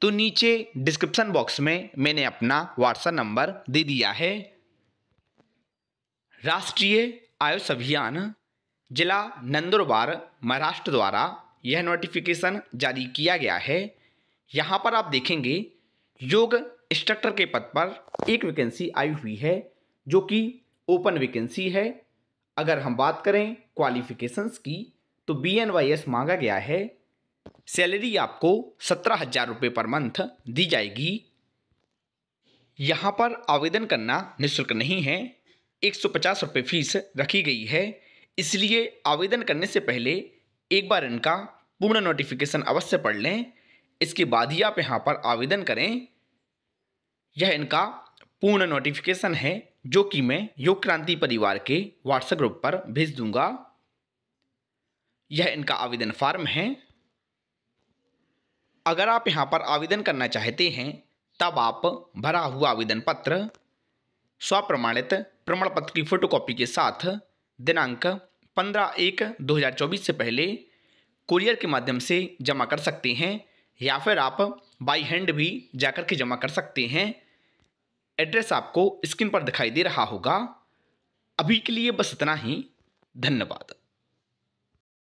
तो नीचे description box में मैंने अपना व्हाट्सएप नंबर दे दिया है राष्ट्रीय आयुष अभियान जिला नंदुरबार महाराष्ट्र द्वारा यह नोटिफिकेशन जारी किया गया है यहाँ पर आप देखेंगे योग इंस्ट्रक्टर के पद पर एक वैकेंसी आई हुई है जो कि ओपन वैकेंसी है अगर हम बात करें क्वालिफिकेशंस की तो बी एन वाई एस मांगा गया है सैलरी आपको सत्रह हज़ार रुपये पर मंथ दी जाएगी यहाँ पर आवेदन करना निःशुल्क नहीं है एक सौ पचास रुपये फीस रखी गई है इसलिए आवेदन करने से पहले एक बार इनका पूर्ण नोटिफिकेशन अवश्य पढ़ लें इसके बाद ही आप यहाँ पर आवेदन करें यह इनका पूर्ण नोटिफिकेशन है जो कि मैं योग क्रांति परिवार के व्हाट्सएप ग्रुप पर भेज दूंगा यह इनका आवेदन फॉर्म है अगर आप यहाँ पर आवेदन करना चाहते हैं तब आप भरा हुआ आवेदन पत्र स्वप्रमाणित प्रमाण पत्र की फोटोकॉपी के साथ दिनांक 15 एक 2024 से पहले कुरियर के माध्यम से जमा कर सकते हैं या फिर आप बाई हैंड भी जाकर के जमा कर सकते हैं एड्रेस आपको स्क्रीन पर दिखाई दे रहा होगा अभी के लिए बस इतना ही धन्यवाद